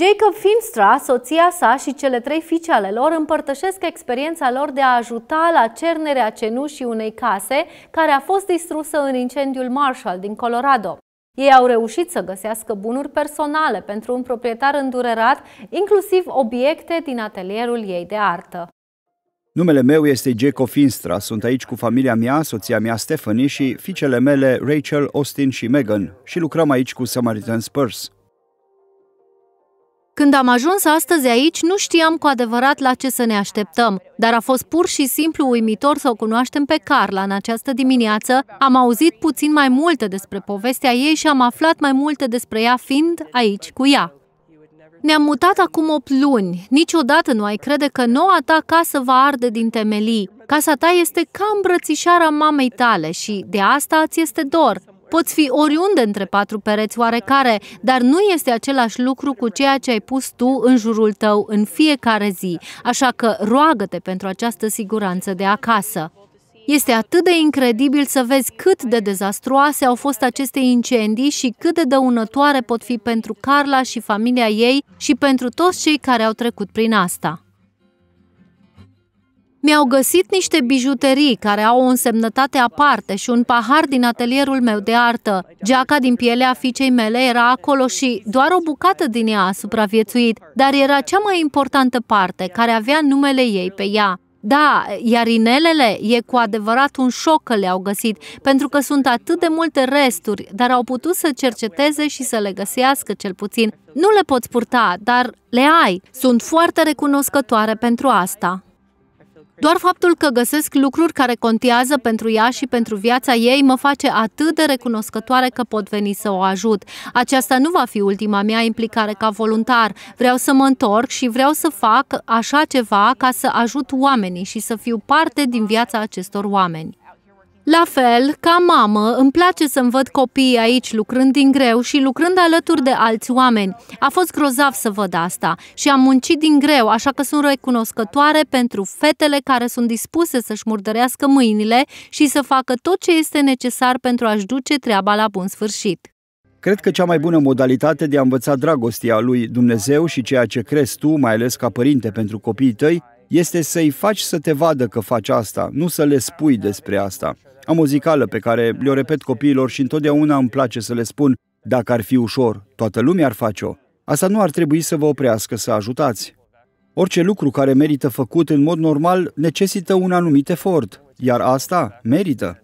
Jacob Finstra, soția sa și cele trei fiice ale lor împărtășesc experiența lor de a ajuta la cernerea cenușii unei case care a fost distrusă în incendiul Marshall din Colorado. Ei au reușit să găsească bunuri personale pentru un proprietar îndurerat, inclusiv obiecte din atelierul ei de artă. Numele meu este Jacob Finstra, sunt aici cu familia mea, soția mea Stephanie și fiicele mele Rachel, Austin și Megan și lucrăm aici cu Samaritan's Purse. Când am ajuns astăzi aici, nu știam cu adevărat la ce să ne așteptăm, dar a fost pur și simplu uimitor să o cunoaștem pe Carla în această dimineață. Am auzit puțin mai multe despre povestea ei și am aflat mai multe despre ea fiind aici cu ea. Ne-am mutat acum 8 luni. Niciodată nu ai crede că noua ta casă va arde din temelii. Casa ta este ca îmbrățișarea mamei tale și de asta ți este dor. Poți fi oriunde între patru pereți oarecare, dar nu este același lucru cu ceea ce ai pus tu în jurul tău în fiecare zi, așa că roagă-te pentru această siguranță de acasă. Este atât de incredibil să vezi cât de dezastruoase au fost aceste incendii și cât de dăunătoare pot fi pentru Carla și familia ei și pentru toți cei care au trecut prin asta. Mi-au găsit niște bijuterii care au o însemnătate aparte și un pahar din atelierul meu de artă. Geaca din pielea fiicei mele era acolo și doar o bucată din ea a supraviețuit, dar era cea mai importantă parte, care avea numele ei pe ea. Da, iar inelele e cu adevărat un șoc că le-au găsit, pentru că sunt atât de multe resturi, dar au putut să cerceteze și să le găsească cel puțin. Nu le poți purta, dar le ai. Sunt foarte recunoscătoare pentru asta. Doar faptul că găsesc lucruri care contează pentru ea și pentru viața ei mă face atât de recunoscătoare că pot veni să o ajut. Aceasta nu va fi ultima mea implicare ca voluntar. Vreau să mă întorc și vreau să fac așa ceva ca să ajut oamenii și să fiu parte din viața acestor oameni. La fel, ca mamă, îmi place să-mi văd copiii aici lucrând din greu și lucrând alături de alți oameni. A fost grozav să văd asta și am muncit din greu, așa că sunt recunoscătoare pentru fetele care sunt dispuse să-și murdărească mâinile și să facă tot ce este necesar pentru a-și duce treaba la bun sfârșit. Cred că cea mai bună modalitate de a învăța dragostea lui Dumnezeu și ceea ce crezi tu, mai ales ca părinte pentru copiii tăi, este să-i faci să te vadă că faci asta, nu să le spui despre asta. Am o zicală pe care le-o repet copiilor și întotdeauna îmi place să le spun, dacă ar fi ușor, toată lumea ar face-o. Asta nu ar trebui să vă oprească să ajutați. Orice lucru care merită făcut în mod normal necesită un anumit efort, iar asta merită.